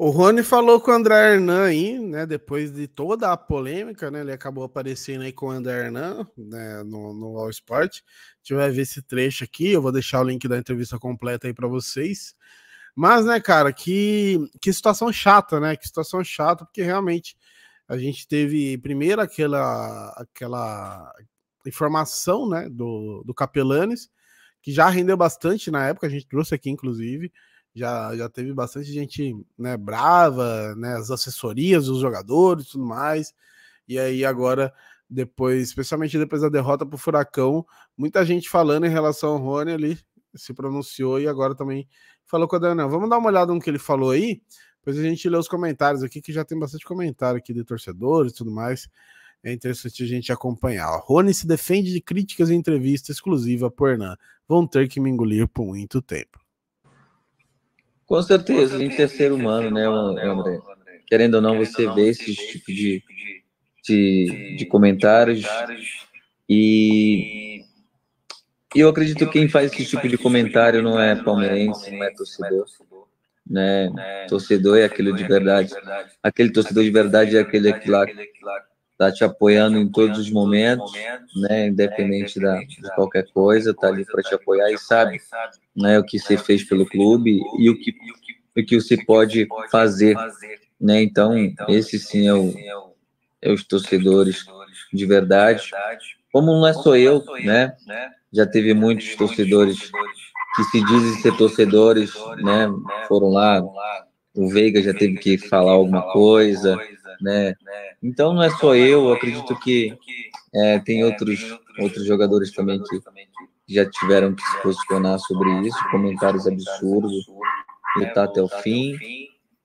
O Rony falou com o André Hernan aí, né? Depois de toda a polêmica, né? Ele acabou aparecendo aí com o André Hernan né, no, no All Sport. A gente vai ver esse trecho aqui. Eu vou deixar o link da entrevista completa aí para vocês. Mas, né, cara, que, que situação chata, né? Que situação chata, porque realmente a gente teve primeiro aquela, aquela informação né, do, do Capelanes, que já rendeu bastante na época, a gente trouxe aqui, inclusive já, já teve bastante gente né, brava, né, as assessorias dos jogadores e tudo mais. E aí agora, depois, especialmente depois da derrota para o Furacão, muita gente falando em relação ao Rony ali, se pronunciou e agora também falou com o Daniel. Vamos dar uma olhada no que ele falou aí, depois a gente lê os comentários aqui, que já tem bastante comentário aqui de torcedores e tudo mais. É interessante a gente acompanhar. Rony se defende de críticas em entrevista exclusiva por Hernan. Vão ter que me engolir por muito tempo. Com certeza, a é gente é ser humano, né, né André? Querendo ou não, você vê esse tipo, tipo de, de, de comentários e e eu acredito que quem faz tipo esse tipo de comentário não é, é, é palmeirense, não é torcedor. Né? né? Torcedor é aquele de verdade. Aquele torcedor de verdade é aquele lá está te apoiando em todos os momentos, né, né? Independente da, de qualquer coisa, está ali para tá te apoiar e sabe, né? O que você né, fez pelo clube e o que o que você pode fazer, né? Então, né, então esse é sim é, o, é os é torcedores de verdade. Como não é, é só eu, né? Já teve muitos torcedores que se dizem ser torcedores, né? Foram lá, o Veiga já teve que falar alguma coisa, né? Então não é só eu, acredito que é, tem outros, outros jogadores também que já tiveram que se posicionar sobre isso, comentários absurdos, lutar até o fim.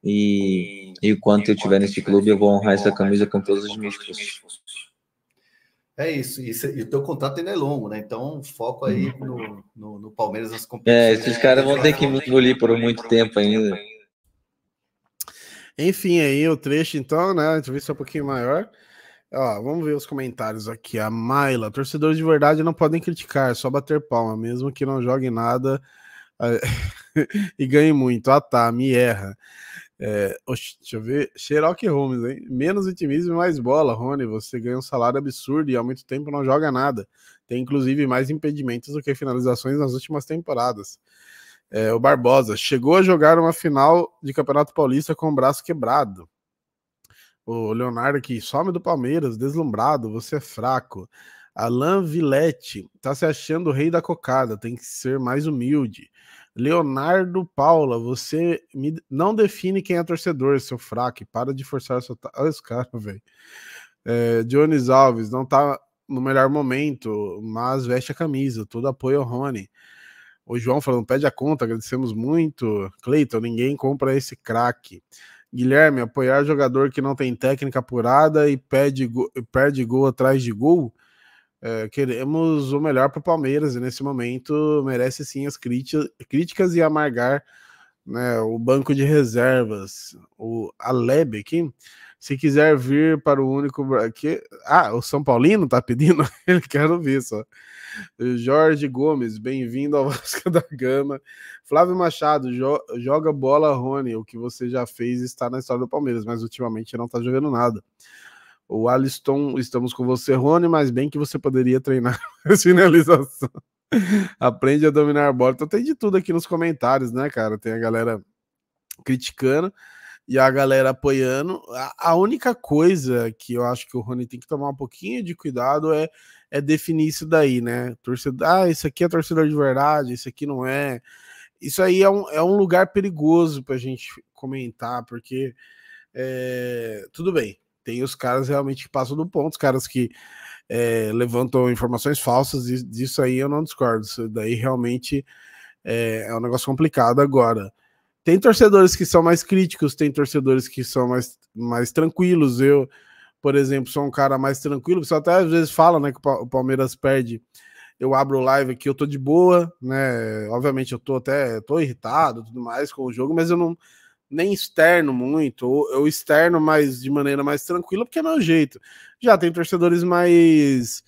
E enquanto eu estiver nesse clube, eu vou honrar essa camisa com todos os meus É isso, isso, e o teu contrato ainda é longo, né? Então, foco aí no, no, no Palmeiras nas é, competições. É, esses caras vão ter que me engolir por muito tempo ainda. Enfim, aí o trecho, então, né? A entrevista é um pouquinho maior. Ó, vamos ver os comentários aqui. A Maila, torcedores de verdade não podem criticar, é só bater palma, mesmo que não jogue nada é, e ganhe muito. Ah tá, me erra. É, oxe, deixa eu ver. Sherlock Holmes, hein? Menos otimismo e mais bola, Rony. Você ganha um salário absurdo e há muito tempo não joga nada. Tem inclusive mais impedimentos do que finalizações nas últimas temporadas. É, o Barbosa chegou a jogar uma final de Campeonato Paulista com o braço quebrado. O Leonardo aqui, some do Palmeiras, deslumbrado, você é fraco. Alain Villette, tá se achando o rei da cocada, tem que ser mais humilde. Leonardo Paula, você me, não define quem é torcedor, seu fraco, para de forçar sua. Olha esse cara, velho. É, Jones Alves, não tá no melhor momento, mas veste a camisa, todo apoio ao Rony. O João falando, pede a conta, agradecemos muito. Cleiton, ninguém compra esse craque. Guilherme, apoiar jogador que não tem técnica apurada e perde gol, perde gol atrás de gol. É, queremos o melhor para o Palmeiras e nesse momento merece sim as críticas e amargar né, o banco de reservas. O Aleb aqui se quiser vir para o único. Que... Ah, o São Paulino tá pedindo? Ele quer ouvir só. Jorge Gomes, bem-vindo ao Vasco da Gama. Flávio Machado, jo... joga bola, Rony. O que você já fez está na história do Palmeiras, mas ultimamente não está jogando nada. O Aliston, estamos com você, Rony, mas bem que você poderia treinar finalização. Aprende a dominar a bola. Então tem de tudo aqui nos comentários, né, cara? Tem a galera criticando e a galera apoiando. A, a, única coisa que eu acho que o Rony tem que tomar um pouquinho de cuidado é, é definir isso daí, né? Torcedor, ah, isso aqui é torcedor de verdade, isso aqui não é. Isso aí é um, é um lugar perigoso para a gente comentar, porque é, tudo bem, tem os caras realmente que passam do ponto, os caras que é, levantam informações falsas, disso aí eu não discordo. Isso daí realmente é, é um negócio complicado agora tem torcedores que são mais críticos, tem torcedores que são mais, mais tranquilos. Eu, por exemplo, sou um cara mais tranquilo, pessoal até às vezes fala, né, que o Palmeiras perde. Eu abro live aqui, eu tô de boa, né? Obviamente eu tô até tô irritado, tudo mais com o jogo, mas eu não nem externo muito, eu externo mas de maneira mais tranquila, porque é meu jeito. Já tem torcedores mais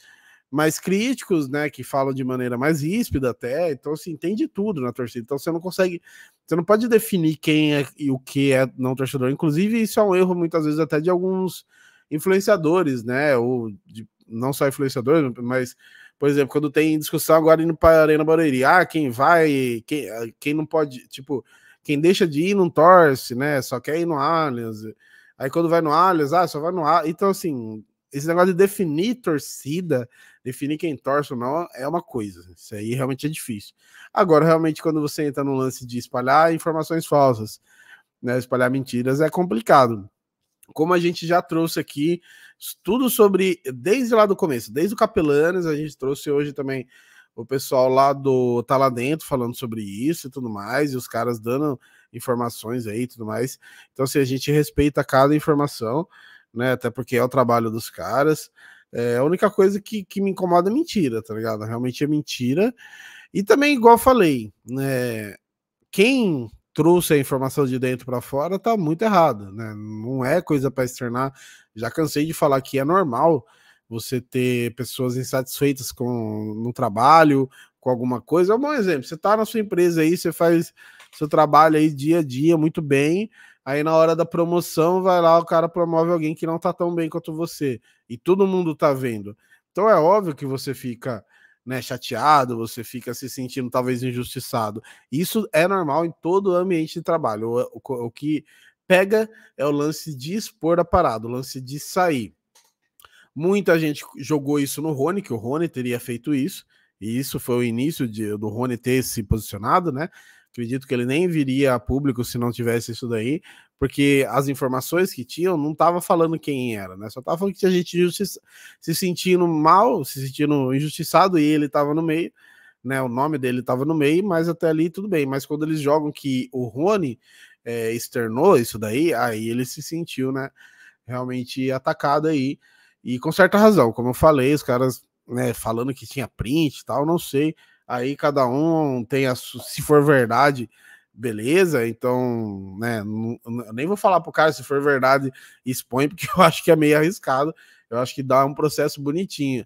mais críticos, né, que falam de maneira mais ríspida até, então assim, tem de tudo na torcida, então você não consegue, você não pode definir quem é e o que é não torcedor, inclusive isso é um erro muitas vezes até de alguns influenciadores, né, ou de, não só influenciadores, mas, por exemplo, quando tem discussão agora indo para a Arena Barueri, ah, quem vai, quem, ah, quem não pode, tipo, quem deixa de ir não torce, né, só quer ir no Allianz, aí quando vai no Allianz, ah, só vai no Allianz, então assim, esse negócio de definir torcida, definir quem torce ou não, é uma coisa. Assim, isso aí realmente é difícil. Agora, realmente, quando você entra no lance de espalhar informações falsas, né, espalhar mentiras, é complicado. Como a gente já trouxe aqui, tudo sobre, desde lá do começo, desde o Capelanes, a gente trouxe hoje também o pessoal lá do Tá Lá Dentro falando sobre isso e tudo mais, e os caras dando informações aí e tudo mais. Então, se assim, a gente respeita cada informação, né? Até porque é o trabalho dos caras. É, a única coisa que, que me incomoda é mentira, tá ligado? Realmente é mentira. E também, igual falei, né? Quem trouxe a informação de dentro para fora tá muito errado né? Não é coisa para externar. Já cansei de falar que é normal você ter pessoas insatisfeitas com no trabalho, com alguma coisa. É um bom exemplo. Você tá na sua empresa aí, você faz seu trabalho aí dia a dia muito bem, Aí na hora da promoção, vai lá, o cara promove alguém que não tá tão bem quanto você. E todo mundo tá vendo. Então é óbvio que você fica né, chateado, você fica se sentindo talvez injustiçado. Isso é normal em todo o ambiente de trabalho. O, o, o que pega é o lance de expor a parada, o lance de sair. Muita gente jogou isso no Rony, que o Rony teria feito isso, e isso foi o início de, do Rony ter se posicionado, né? Acredito que ele nem viria a público se não tivesse isso daí, porque as informações que tinham não tava falando quem era, né? Só tava falando que tinha gente se sentindo mal, se sentindo injustiçado e ele tava no meio, né? O nome dele tava no meio, mas até ali tudo bem. Mas quando eles jogam que o Rony é, externou isso daí, aí ele se sentiu, né? Realmente atacado aí. E com certa razão, como eu falei, os caras né, falando que tinha print e tal, não sei aí cada um tem a se for verdade, beleza, então, né, não, eu nem vou falar pro cara se for verdade, expõe, porque eu acho que é meio arriscado, eu acho que dá um processo bonitinho.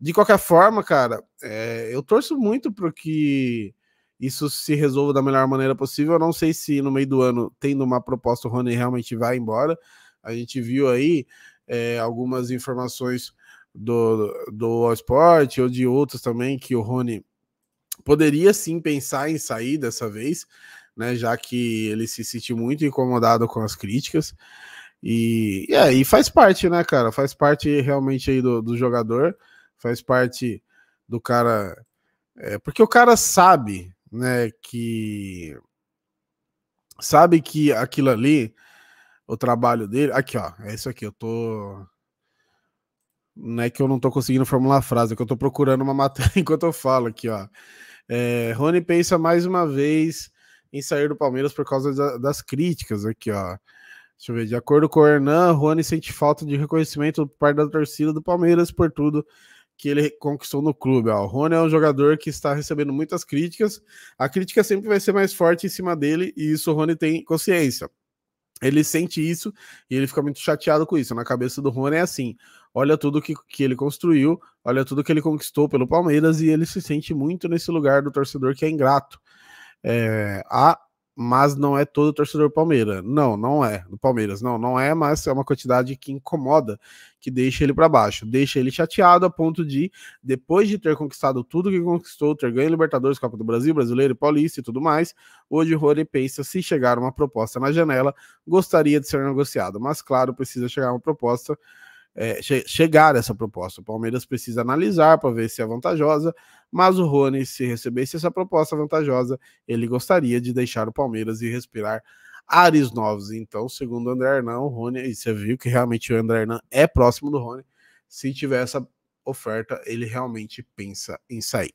De qualquer forma, cara, é, eu torço muito para que isso se resolva da melhor maneira possível. Eu não sei se no meio do ano, tendo uma proposta, o Rony realmente vai embora. A gente viu aí é, algumas informações do, do All Sport ou de outros também que o Rony poderia sim pensar em sair dessa vez, né? Já que ele se sente muito incomodado com as críticas. E, e aí faz parte, né, cara? Faz parte realmente aí do, do jogador, faz parte do cara. É, porque o cara sabe, né, que. Sabe que aquilo ali, o trabalho dele. Aqui, ó, é isso aqui, eu tô. Não é que eu não tô conseguindo formular a frase, é que eu tô procurando uma matéria enquanto eu falo aqui, ó. É, Rony pensa mais uma vez em sair do Palmeiras por causa da, das críticas aqui, ó. Deixa eu ver. De acordo com o Hernan, Rony sente falta de reconhecimento por parte da torcida do Palmeiras por tudo que ele conquistou no clube. Ó. O Rony é um jogador que está recebendo muitas críticas. A crítica sempre vai ser mais forte em cima dele e isso o Rony tem consciência. Ele sente isso e ele fica muito chateado com isso. Na cabeça do Rony é assim: olha tudo que, que ele construiu, olha tudo que ele conquistou pelo Palmeiras e ele se sente muito nesse lugar do torcedor que é ingrato. É, ah, mas não é todo torcedor Palmeiras. Não, não é. Do Palmeiras, não, não é, mas é uma quantidade que incomoda, que deixa ele para baixo, deixa ele chateado a ponto de, depois de ter conquistado tudo que conquistou, ter ganho Libertadores, Copa do Brasil, Brasileiro, Paulista e tudo mais, hoje o Rony pensa se chegar uma proposta na janela, gostaria de ser negociado, mas claro, precisa chegar uma proposta é, che chegar essa proposta. O Palmeiras precisa analisar para ver se é vantajosa, mas o Rony, se recebesse essa proposta vantajosa, ele gostaria de deixar o Palmeiras e respirar ares novos. Então, segundo o André Hernan, o Rony, e você viu que realmente o André Hernan é próximo do Rony, se tiver essa oferta, ele realmente pensa em sair.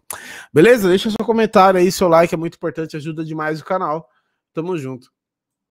Beleza? Deixa seu comentário aí, seu like é muito importante, ajuda demais o canal. Tamo junto.